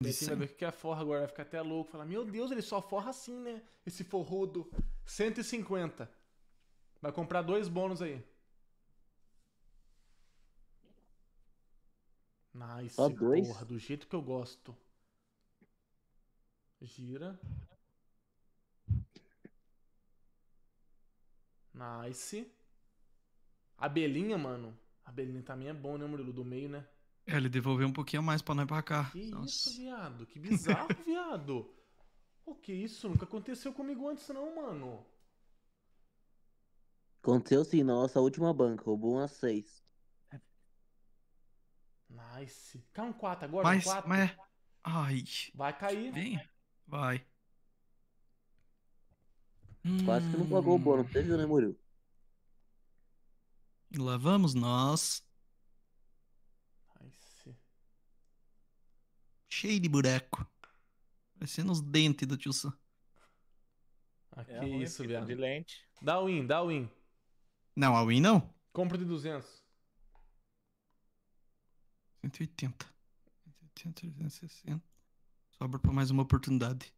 Você vai é ver o que é forra agora, vai ficar até louco. Falar, meu Deus, ele só forra assim, né? Esse forrudo. 150. Vai comprar dois bônus aí. Nice, porra, do jeito que eu gosto. Gira. Nice. Abelhinha, mano. Abelhinha também é bom, né, Murilo? Do meio, né? É, ele devolveu um pouquinho a mais pra nós pra cá. Que Nossa. isso, viado? Que bizarro, viado. O que isso? Nunca aconteceu comigo antes, não, mano. Aconteceu sim, na nossa última banca. Roubou umas seis. Nice. Cai um 4 agora, mas, um Mas... É- Ai. Vai cair. Vem. Vai. Quase que não pagou o bônus. Teve, né, Murilo? lá vamos nós. Cheio de buraco. Parecendo os dentes do tio Sam. Aqui, é isso, viado. Tá de lente. Dá win, dá win. Não, a win não. Compra de 200. 180. 180, 360. Sobra pra mais uma oportunidade.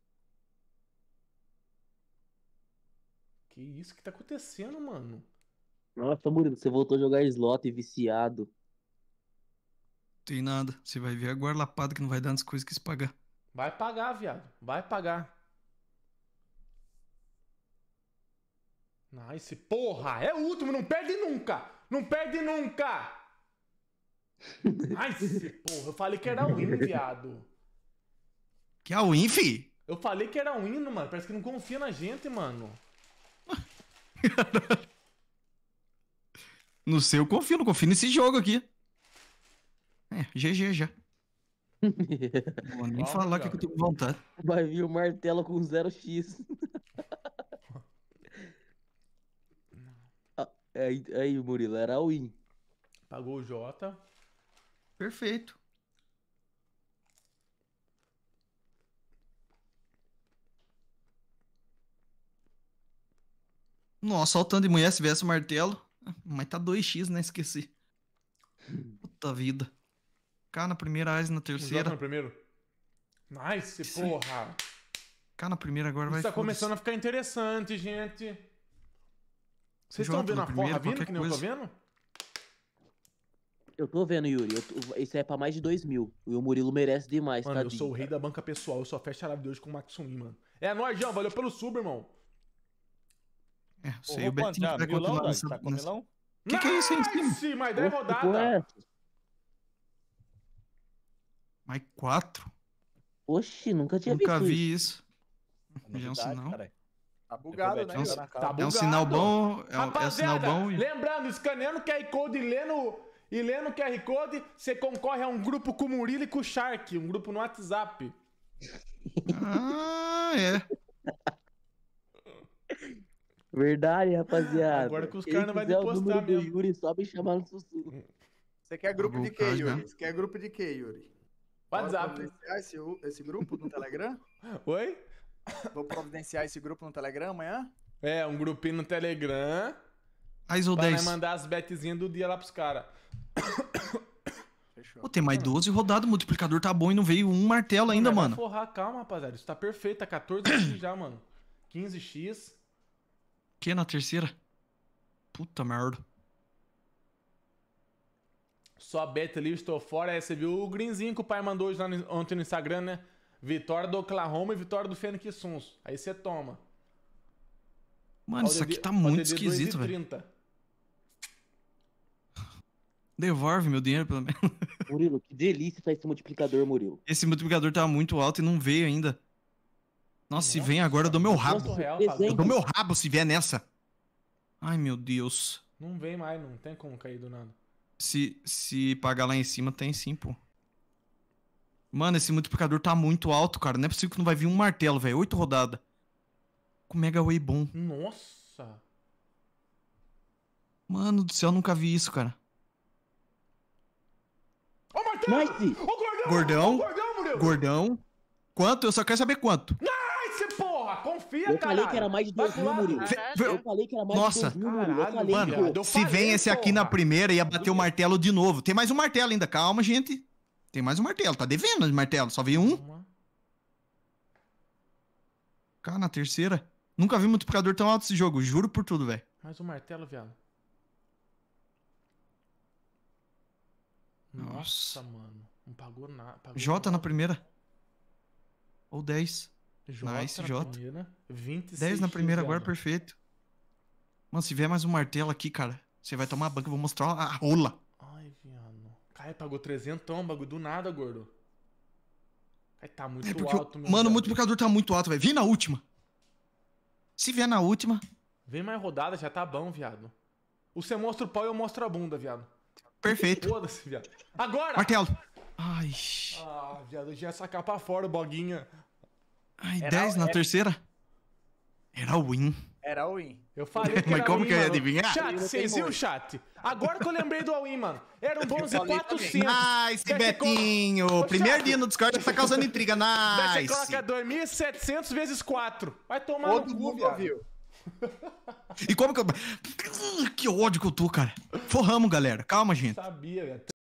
Que isso que tá acontecendo, mano? Nossa, Murilo, você voltou a jogar slot viciado. Tem nada. Você vai ver a guarlapada que não vai dar nas coisas que se pagar. Vai pagar, viado. Vai pagar. Nice. Ah, porra, é o último. Não perde nunca. Não perde nunca. Nice, porra. Eu falei que era o win, viado. Que é o win, fi? Eu falei que era o win, mano. Parece que não confia na gente, mano. No seu, eu confio, não confio nesse jogo aqui. É, GG já. Vou nem Calma, falar o que eu tenho vontade. Vai vir o martelo com 0x. aí, ah, é, aí, Murilo, era o win. Pagou o Jota. Perfeito. Nossa, olha o tanto de mulher se viesse o martelo. Mas tá 2x, né? Esqueci. Puta vida. K na primeira, AIS na terceira. Joga no primeiro. Nice, Isso porra! K na primeira agora Isso vai Tá começando a ficar interessante, gente. Vocês estão vendo a porra vindo que nem coisa. eu tô vendo? Eu tô vendo, Yuri. Tô... Isso é pra mais de 2 mil. E o Murilo merece demais, Mano, tadinho, eu sou o rei da banca pessoal. Eu só fecho a live de hoje com o Max Win, mano. É nóis, Jean. Valeu pelo sub, irmão. É, sei. Ô, o Betinho tá com o Milão? Tá com o Milão? Que que é isso aí, Nice! Mais 10 é rodadas. Mas quatro? Oxi, nunca tinha nunca visto. Nunca vi isso. É já é um sinal. Tá bugado, né? É um, tá bugado. é um sinal bom. É, Rapaziada, é um sinal bom. E... Lembrando, escaneando o QR Code e lendo, e lendo o QR Code, você concorre a um grupo com o Murilo e com o Shark, um grupo no WhatsApp. Ah, é. Verdade, rapaziada. Agora que os caras não vão depositar mesmo. Yuri, só me chamar no sussurro. Você quer grupo de quê, Yuri? Você quer grupo de quê, Yuri? WhatsApp. Vou providenciar esse, esse grupo no Telegram? Oi? Vou providenciar esse grupo no Telegram amanhã? É, um grupinho no Telegram. Mais ou 10. Vai mandar as betezinhas do dia lá pros caras. Fechou. Pô, tem mais 12 rodado, o multiplicador tá bom e não veio um martelo ainda, mano. Forrar, calma, rapaziada. Isso tá perfeito, é tá 14x já, mano. 15x. Que na terceira? Puta merda. Só bet ali, estou fora. Aí você viu o grinzinho que o pai mandou hoje lá no, ontem no Instagram, né? Vitória do Oklahoma e vitória do Fênix Suns. Aí você toma. Mano, isso aqui tá muito esquisito, velho. Devolve meu dinheiro, pelo menos. Murilo, que delícia tá esse multiplicador, Murilo. Esse multiplicador tá muito alto e não veio ainda. Nossa, se vem agora, eu dou meu rabo. Real, eu tá dou meu rabo se vier nessa. Ai, meu Deus. Não vem mais, não tem como cair do nada. Se, se pagar lá em cima, tem sim, pô. Mano, esse multiplicador tá muito alto, cara. Não é possível que não vai vir um martelo, velho. Oito rodadas. Com Mega Way bom. Nossa. Mano do céu, nunca vi isso, cara. Ô, o martelo! Nice. Ô, gordão! Gordão! gordão, Gordão! Quanto? Eu só quero saber quanto. Não! eu falei que era mais de 2 mil, Murilo. Eu falei que era mais Nossa. de 2 mil, Murilo. Eu mano, se vem esse porra. aqui na primeira, ia bater o martelo de novo. Tem mais um martelo ainda, calma, gente. Tem mais um martelo, tá devendo de martelo, só veio um. Cá na terceira. Nunca vi multiplicador tão alto esse jogo, juro por tudo, velho. Mais um martelo, viado. Nossa, Nossa mano. Não pagou nada. J na primeira. Ou 10. J nice, Jota. 10 na primeira agora, perfeito. Mano, se vier mais um martelo aqui, cara, você vai tomar a banca, eu vou mostrar a rola. Ai, viado. cai pagou 300 bagulho do nada, gordo. tá muito é porque alto, meu Mano, o multiplicador tá muito alto, velho. Vem na última. Se vier na última. Vem mais rodada, já tá bom, viado. você mostra o pau e eu mostro a bunda, viado. Perfeito. Foda-se, viado. Agora! Martelo! Ai. Ah, viado, eu já ia sacar pra fora o boguinha. Ai, 10 na era... terceira? Era win. Era win. Eu falei que Mas como win, que eu ia mano. adivinhar? Chat, vocês viram o chat? Agora que eu lembrei do all-in, mano. Era um bônus de 400. Nice, Você Betinho. Coloca... Primeiro dia no Discord que tá causando intriga. Nice. Você coloca 2.700 vezes 4. Vai tomar Outro no cu, viu? E como que eu... Que ódio que eu tô, cara. Forramos, galera. Calma, gente. Sabia, velho.